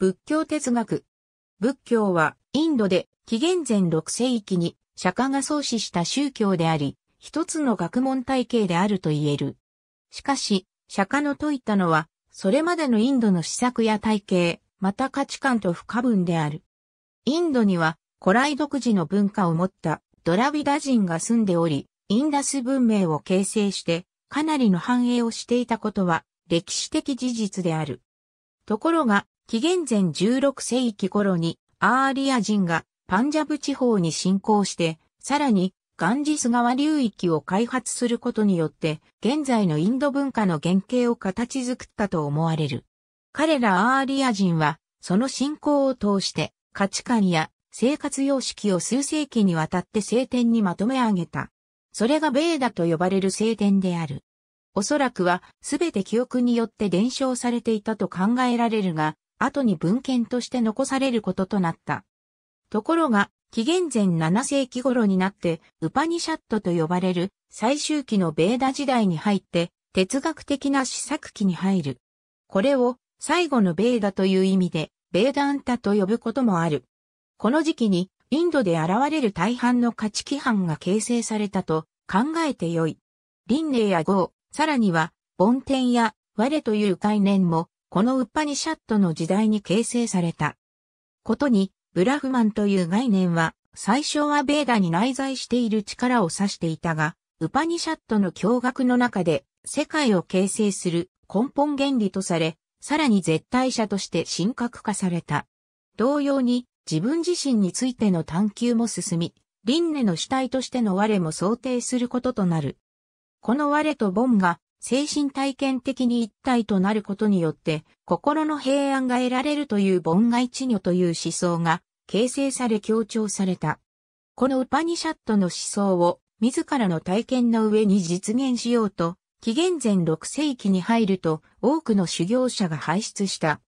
仏教哲学。仏教は、インドで、紀元前6世紀に、釈迦が創始した宗教であり、一つの学問体系であると言える。しかし、釈迦の説いたのは、それまでのインドの施策や体系、また価値観と不可分である。インドには、古来独自の文化を持ったドラビダ人が住んでおり、インダス文明を形成して、かなりの繁栄をしていたことは、歴史的事実である。ところが、紀元前16世紀頃にアーリア人がパンジャブ地方に侵攻して、さらにガンジス川流域を開発することによって、現在のインド文化の原型を形作ったと思われる。彼らアーリア人は、その信仰を通して価値観や生活様式を数世紀にわたって聖典にまとめ上げた。それがベーダと呼ばれる聖典である。おそらくはすべて記憶によって伝承されていたと考えられるが、後に文献として残されることとなった。ところが、紀元前7世紀頃になって、ウパニシャットと呼ばれる最終期のベーダ時代に入って、哲学的な試作期に入る。これを最後のベーダという意味で、ベーダンタと呼ぶこともある。この時期に、インドで現れる大半の価値規範が形成されたと考えてよい。輪廻や号、さらには、梵天や我という概念もこのウッパニシャットの時代に形成された。ことに、ブラフマンという概念は、最初はベーダに内在している力を指していたが、ウパニシャットの驚愕の中で、世界を形成する根本原理とされ、さらに絶対者として神格化された。同様に、自分自身についての探求も進み、輪廻の主体としての我も想定することとなる。この我とボンが精神体験的に一体となることによって、心の平安が得られるという凡外知女という思想が形成され強調された。このウパニシャットの思想を自らの体験の上に実現しようと、紀元前6世紀に入ると多くの修行者が排出した。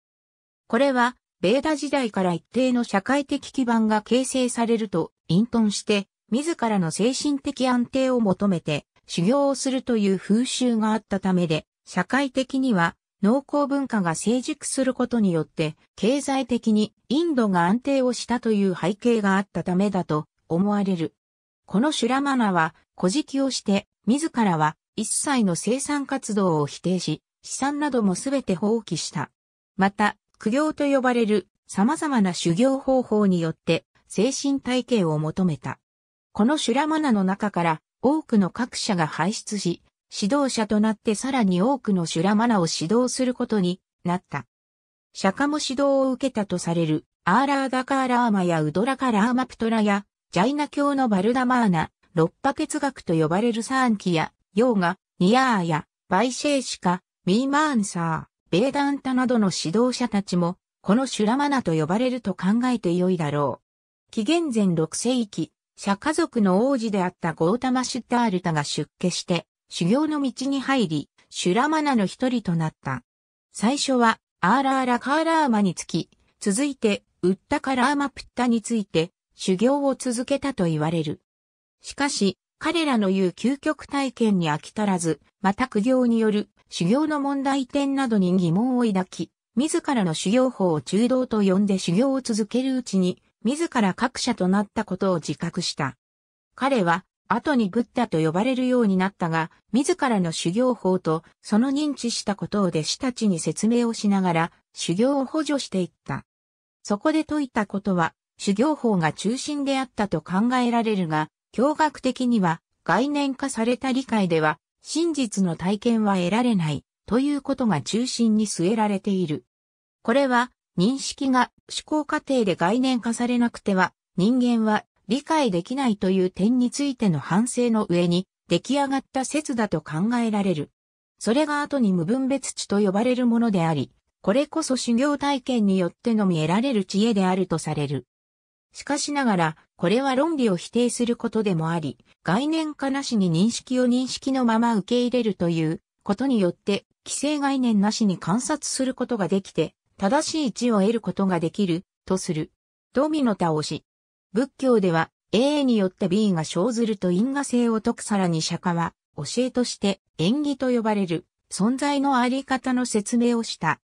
これは、ベーダ時代から一定の社会的基盤が形成されると、隠遁して、自らの精神的安定を求めて、修行をするという風習があったためで、社会的には農耕文化が成熟することによって、経済的にインドが安定をしたという背景があったためだと思われる。このシュラマナは、古事記をして、自らは一切の生産活動を否定し、資産などもすべて放棄した。また、苦行と呼ばれる様々な修行方法によって精神体系を求めた。このシュラマナの中から多くの各社が輩出し、指導者となってさらに多くの修羅マナを指導することになった。釈迦も指導を受けたとされるアーラーガカーラーマやウドラカラーマプトラやジャイナ教のバルダマーナ、六波哲学と呼ばれるサーンキやヨーガ、ニアーやバイシェーシカ、ミーマーンサー、ベーダンタなどの指導者たちもこの修羅マナと呼ばれると考えてよいだろう。紀元前6世紀、社家族の王子であったゴータマ・シュッタールタが出家して、修行の道に入り、シュラマナの一人となった。最初は、アーラーラ・カーラーマにつき、続いて、ウッタカラーマプッタについて、修行を続けたと言われる。しかし、彼らの言う究極体験に飽き足らず、また苦行による修行の問題点などに疑問を抱き、自らの修行法を中道と呼んで修行を続けるうちに、自ら各社となったことを自覚した。彼は、後にグッダと呼ばれるようになったが、自らの修行法とその認知したことを弟子たちに説明をしながら、修行を補助していった。そこで説いたことは、修行法が中心であったと考えられるが、教学的には概念化された理解では、真実の体験は得られないということが中心に据えられている。これは認識が思考過程で概念化されなくては人間は理解できないという点についての反省の上に出来上がった説だと考えられる。それが後に無分別知と呼ばれるものであり、これこそ修行体験によってのみ得られる知恵であるとされる。しかしながら、これは論理を否定することでもあり、概念化なしに認識を認識のまま受け入れるということによって、既成概念なしに観察することができて、正しい知を得ることができる、とする。ドミの倒し。仏教では、A によって B が生ずると因果性を解くさらに釈迦は、教えとして縁起と呼ばれる存在のあり方の説明をした。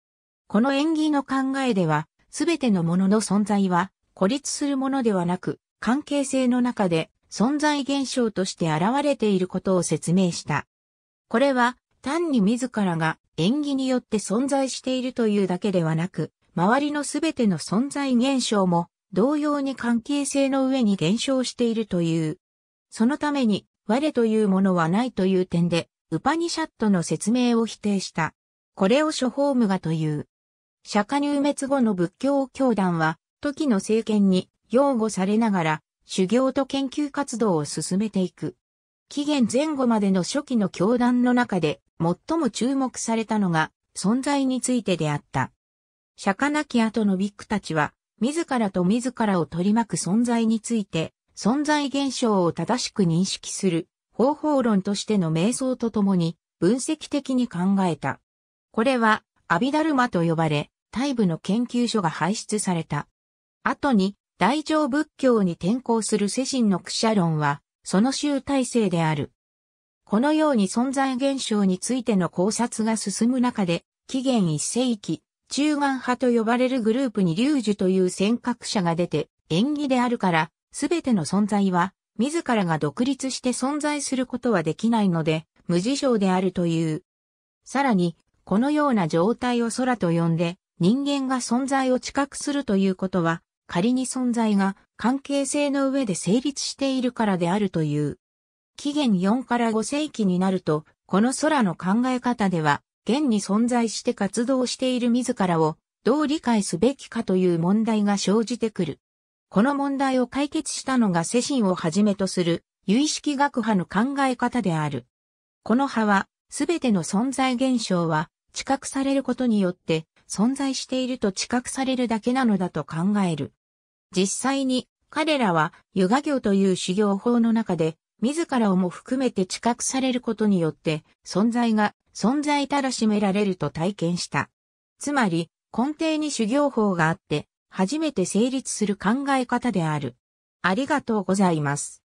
この縁起の考えでは、すべてのものの存在は孤立するものではなく、関係性の中で存在現象として現れていることを説明した。これは単に自らが縁起によって存在しているというだけではなく、周りのすべての存在現象も同様に関係性の上に減少しているという。そのために、我というものはないという点で、ウパニシャットの説明を否定した。これを諸法無我という。釈迦入滅後の仏教教団は、時の政権に擁護されながら、修行と研究活動を進めていく。紀元前後までの初期の教団の中で最も注目されたのが存在についてであった。釈迦なき後のビッグたちは、自らと自らを取り巻く存在について、存在現象を正しく認識する方法論としての瞑想とともに分析的に考えた。これはアビダルマと呼ばれ、大部の研究所が排出された。後に大乗仏教に転向する世神のクシャ論は、その集大成である。このように存在現象についての考察が進む中で、紀元一世紀、中眼派と呼ばれるグループに龍樹という尖閣者が出て、縁起であるから、すべての存在は、自らが独立して存在することはできないので、無事象であるという。さらに、このような状態を空と呼んで、人間が存在を知覚するということは、仮に存在が関係性の上で成立しているからであるという。紀元4から5世紀になると、この空の考え方では、現に存在して活動している自らをどう理解すべきかという問題が生じてくる。この問題を解決したのが世神をはじめとする有意識学派の考え方である。この派は、すべての存在現象は、知覚されることによって存在していると知覚されるだけなのだと考える。実際に彼らはヨガ業という修行法の中で自らをも含めて知覚されることによって存在が存在たらしめられると体験した。つまり根底に修行法があって初めて成立する考え方である。ありがとうございます。